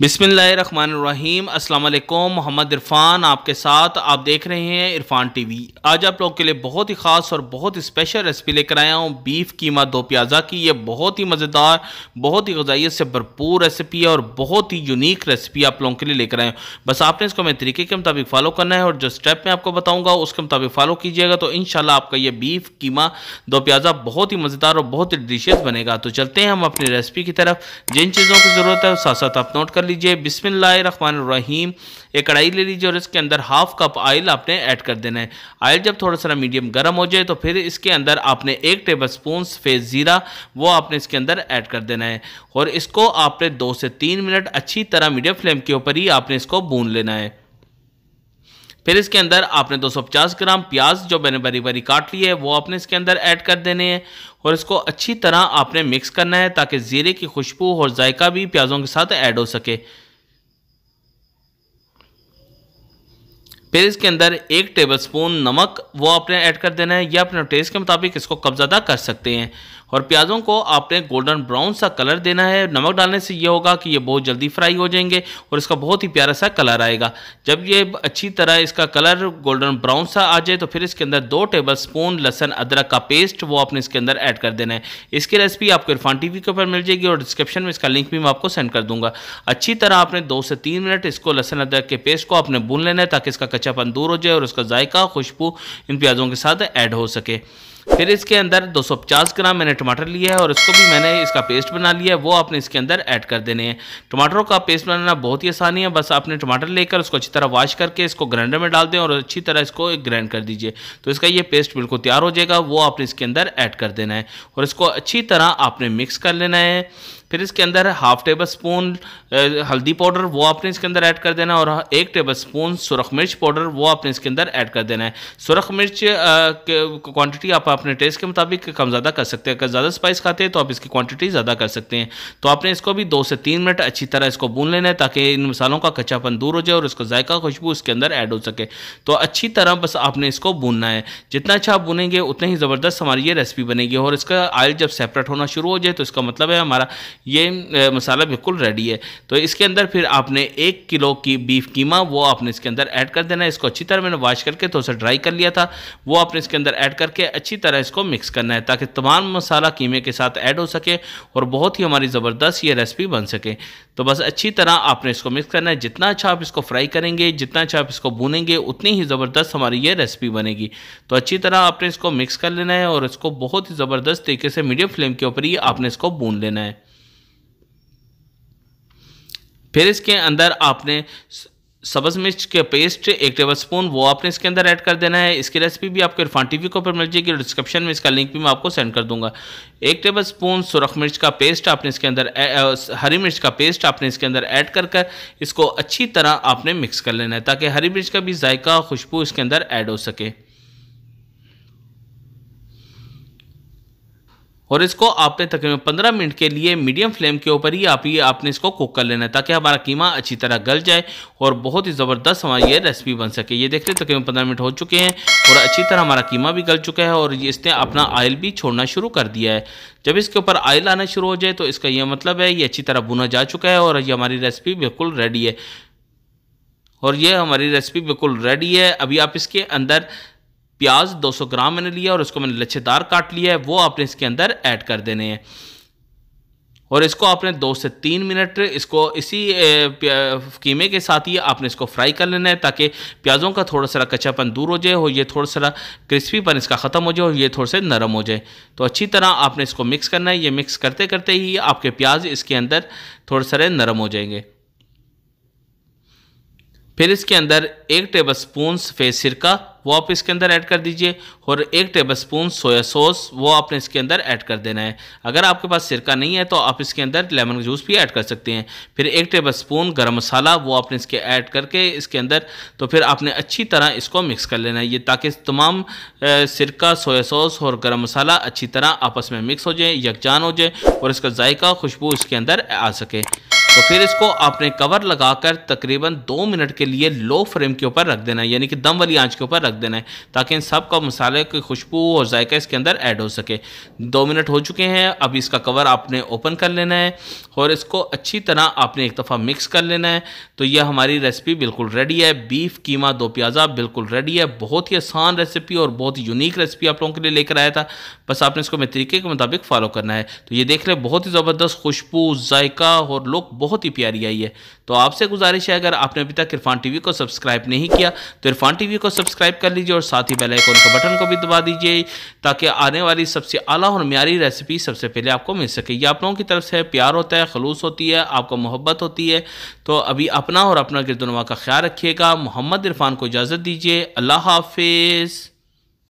बिसमीम अल्लाम मोहम्मद इरफान आपके साथ आप देख रहे हैं इरफान टीवी आज आप लोग के लिए बहुत ही ख़ास और बहुत ही स्पेशल रेसिपी लेकर आया हूँ बीफ कीमा दो प्याज़ा की ये बहुत ही मज़ेदार बहुत ही गजाइत से भरपूर रेसिपी है और बहुत ही यूनिक रेसिपी आप लोगों के लिए लेकर आए बस आपने इसको मेरे तरीके के मुताबिक फ़ॉलो करना है और जो स्टेप मैं आपको बताऊँगा उसके मुताबिक फ़ॉलो कीजिएगा तो इन आपका यह बीफ कीमा दो प्याज़ा बहुत ही मज़ेदार और बहुत ही डिलीशियस बनेगा तो चलते हैं हम अपनी रेसिपी की तरफ जिन चीज़ों की ज़रूरत है साथ साथ आप नोट कर लीजिए बिस्मिल्लाम एक कढ़ाई ले लीजिए और इसके अंदर हाफ कप आयल आपने ऐड कर देना है आयल जब थोड़ा सा मीडियम गर्म हो जाए तो फिर इसके अंदर आपने एक टेबल स्पून सफ़ेद ज़ीरा वो आपने इसके अंदर ऐड कर देना है और इसको आपने दो से तीन मिनट अच्छी तरह मीडियम फ्लेम के ऊपर ही आपने इसको भून लेना है फिर इसके अंदर आपने 250 ग्राम प्याज जो मैंने बरी बरी काट ली है वो आपने इसके अंदर ऐड कर देने हैं और इसको अच्छी तरह आपने मिक्स करना है ताकि ज़ीरे की खुशबू और जायका भी प्याज़ों के साथ ऐड हो सके फिर इसके अंदर एक टेबलस्पून नमक वो आपने ऐड कर देना है या अपने टेस्ट के मुताबिक इसको कब ज्यादा कर सकते हैं और प्याज़ों को आपने गोल्डन ब्राउन सा कलर देना है नमक डालने से ये होगा कि ये बहुत जल्दी फ्राई हो जाएंगे और इसका बहुत ही प्यारा सा कलर आएगा जब ये अच्छी तरह इसका कलर गोल्डन ब्राउन सा आ जाए तो फिर इसके अंदर दो टेबल स्पून लहसन अदरक का पेस्ट वो आपने इसके अंदर ऐड कर देना है इसकी रेसिपी आपको इरफान टी के ऊपर मिल जाएगी और डिस्क्रिप्शन में इसका लिंक भी मैं आपको सेंड कर दूँगा अच्छी तरह आपने दो से तीन मिनट इसको लहसन अदरक के पेस्ट को आपने भून लेना है ताकि इसका कच्चापन दूर हो जाए और उसका जायका खुशबू इन प्याज़ों के साथ ऐड हो सके फिर इसके अंदर 250 ग्राम मैंने टमाटर लिया है और इसको भी मैंने इसका पेस्ट बना लिया है वो आपने इसके अंदर ऐड कर देने हैं टमाटरों का पेस्ट बनाना बहुत ही आसानी है बस आपने टमाटर लेकर उसको अच्छी तरह वाश करके इसको ग्राइंडर में डाल दें और अच्छी तरह इसको ग्राइंड कर दीजिए तो इसका ये पेस्ट बिल्कुल तैयार हो जाएगा वो आपने इसके अंदर ऐड कर देना है और इसको अच्छी तरह आपने मिक्स कर लेना है फिर इसके अंदर हाफ टेबल स्पून हल्दी पाउडर वो आपने इसके अंदर ऐड कर देना है और एक टेबल स्पून सुरख मिर्च पाउडर वो आपने इसके अंदर ऐड कर देना है सुरख मिर्च क्वांटिटी आप अपने टेस्ट के मुताबिक कम ज़्यादा कर सकते हैं अगर ज़्यादा स्पाइस खाते हैं तो आप इसकी क्वांटिटी ज़्यादा कर सकते हैं तो आपने इसको भी दो से तीन मिनट अच्छी तरह इसको भून लेना है ताकि इन मसालों का कच्चापन दूर हो जाए और इसको जायका खुशबू इसके अंदर ऐड हो सके तो अच्छी तरह बस आपने इसको भूनना है जितना अच्छा आप भूनेंगे उतने ही ज़बरदस्त हमारी ये रेसिपी बनेगी और इसका आयल जब सेपरेट होना शुरू हो जाए तो इसका मतलब है हमारा ये मसाला बिल्कुल रेडी है तो इसके अंदर फिर आपने एक किलो की बीफ कीमा वो आपने इसके अंदर ऐड कर देना है इसको अच्छी तरह मैंने वॉश करके थोड़ा सा ड्राई कर लिया था वो आपने इसके अंदर ऐड करके अच्छी तरह तरह इसको मिक्स करना है ताकि तमाम मसाला कीमे के साथ ऐड हो सके और बहुत ही हमारी ज़बरदस्त ये रेसिपी बन सके तो बस अच्छी तरह आपने इसको मिक्स करना है जितना अच्छा आप इसको फ्राई करेंगे जितना अच्छा आप इसको भूनेंगे उतनी ही ज़बरदस्त हमारी ये रेसिपी बनेगी तो अच्छी तरह आपने इसको मिक्स कर लेना है और इसको बहुत ही ज़बरदस्त तरीके से मीडियम फ्लेम के ऊपर ही आपने इसको भून लेना है फिर इसके अंदर आपने सब्ज मिर्च के पेस्ट एक टेबल स्पून वो आपने इसके अंदर ऐड कर देना है इसकी रेसिपी भी आपको इरफान टीवी के ऊपर मिल जाएगी डिस्क्रिप्शन में इसका लिंक भी मैं आपको सेंड कर दूंगा एक टेबल स्पून सुरख मिर्च का पेस्ट आपने इसके अंदर हरी मिर्च का पेस्ट आपने इसके अंदर ऐड कर कर इसको अच्छी तरह आपने मिक्स कर लेना है ताकि हरी मिर्च का भी जायका खुशबू इसके अंदर ऐड हो सके और इसको आपने तकरीबन 15 मिनट के लिए मीडियम फ्लेम के ऊपर ही आप ये आपने इसको कुक कर लेना है ताकि हमारा कीमा अच्छी तरह गल जाए और बहुत ही ज़बरदस्त हमारी ये रेसिपी बन सके ये देख रहे तकरीबन पंद्रह मिनट हो चुके हैं और अच्छी तरह हमारा कीमा भी गल चुका है और इसने अपना आयल भी छोड़ना शुरू कर दिया है जब इसके ऊपर आयल आना शुरू हो जाए तो इसका यह मतलब है ये अच्छी तरह बुना जा चुका है और ये हमारी रेसिपी बिल्कुल रेडी है और ये हमारी रेसिपी बिल्कुल रेडी है अभी आप इसके अंदर प्याज 200 ग्राम मैंने लिया और इसको मैंने लच्छेदार काट लिया है वो आपने इसके अंदर ऐड कर देने हैं और इसको आपने दो से तीन मिनट इसको इसी कीमे के साथ ही आपने इसको फ्राई कर लेना है ताकि प्याज़ों का थोड़ा सा कच्चापन दूर हो जाए और ये थोड़ा सा क्रिस्पीपन इसका ख़त्म हो जाए और ये थोड़े से नरम हो जाए तो अच्छी तरह आपने इसको मिक्स करना है ये मिक्स करते करते ही आपके प्याज इसके अंदर थोड़े सारे नरम हो जाएंगे फिर इसके अंदर एक टेबल स्पून सफ़ेद सिरका वो आप इसके अंदर ऐड कर दीजिए और एक टेबल स्पून सोया सॉस वो आपने इसके अंदर ऐड कर देना है अगर आपके पास सिरका नहीं है तो आप इसके अंदर लेमन जूस भी ऐड कर सकते हैं फिर एक टेबल स्पून गर्म मसाला वो आपने इसके ऐड करके इसके अंदर तो फिर आपने अच्छी तरह इसको मिक्स कर लेना है ये ताकि तमाम सिरका सोया सॉस और गर्म मसाला अच्छी तरह आपस में मिक्स हो जाए यकजान हो जाए और इसका जायका खुशबू इसके अंदर आ सके तो फिर इसको आपने कवर लगाकर तकरीबन दो मिनट के लिए लो फ्लेम के ऊपर रख देना है यानी कि दम वाली आंच के ऊपर रख देना है ताकि इन सब का मसाले की खुशबू और जायका इसके अंदर ऐड हो सके दो मिनट हो चुके हैं अब इसका कवर आपने ओपन कर लेना है और इसको अच्छी तरह आपने एक दफ़ा मिक्स कर लेना है तो यह हमारी रेसिपी बिल्कुल रेडी है बीफ कीमा दो प्याज़ा बिल्कुल रेडी है बहुत ही आसान रेसिपी और बहुत यूनिक रेसिपी आप लोगों के लिए लेकर आया था बस आपने इसको मेरे तरीके के मुताबिक फॉलो करना है तो ये देख रहे बहुत ही ज़बरदस्त खुशबू जायका और लुक बहुत बहुत ही प्यारी आई है तो आपसे गुजारिश है अगर आपने अभी तक इरफान टीवी को सब्सक्राइब नहीं किया तो इरफान टीवी को सब्सक्राइब कर लीजिए और साथ ही बेल आइकॉन के बटन को भी दबा दीजिए ताकि आने वाली सबसे आला और म्यारी रेसिपी सबसे पहले आपको मिल सके ये आप लोगों की तरफ से प्यार होता है खलूस होती है आपको मोहब्बत होती है तो अभी अपना और अपना गिरदनवा का ख्याल रखिएगा मोहम्मद इरफान को इजाज़त दीजिए अल्लाह हाफिज़